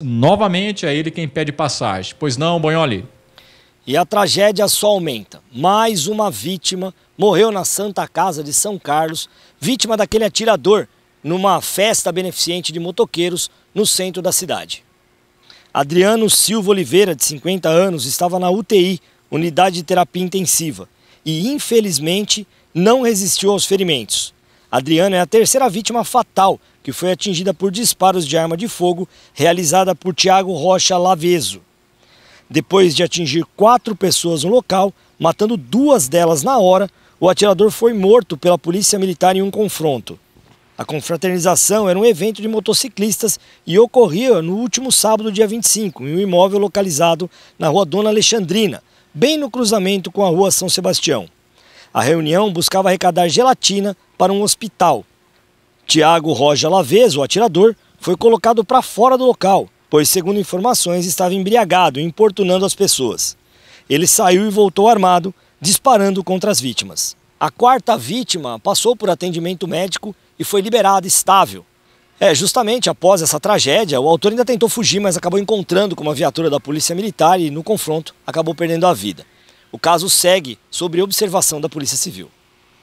Novamente é ele quem pede passagem. Pois não, Bonholi? E a tragédia só aumenta. Mais uma vítima morreu na Santa Casa de São Carlos, vítima daquele atirador, numa festa beneficente de motoqueiros no centro da cidade. Adriano Silva Oliveira, de 50 anos, estava na UTI, unidade de terapia intensiva, e infelizmente não resistiu aos ferimentos. Adriana é a terceira vítima fatal que foi atingida por disparos de arma de fogo realizada por Tiago Rocha Laveso. Depois de atingir quatro pessoas no local, matando duas delas na hora, o atirador foi morto pela polícia militar em um confronto. A confraternização era um evento de motociclistas e ocorria no último sábado, dia 25, em um imóvel localizado na rua Dona Alexandrina, bem no cruzamento com a rua São Sebastião. A reunião buscava arrecadar gelatina para um hospital. Tiago Roja Lavez, o atirador, foi colocado para fora do local, pois, segundo informações, estava embriagado, importunando as pessoas. Ele saiu e voltou armado, disparando contra as vítimas. A quarta vítima passou por atendimento médico e foi liberada estável. É, justamente após essa tragédia, o autor ainda tentou fugir, mas acabou encontrando com uma viatura da Polícia Militar e, no confronto, acabou perdendo a vida. O caso segue sobre observação da Polícia Civil.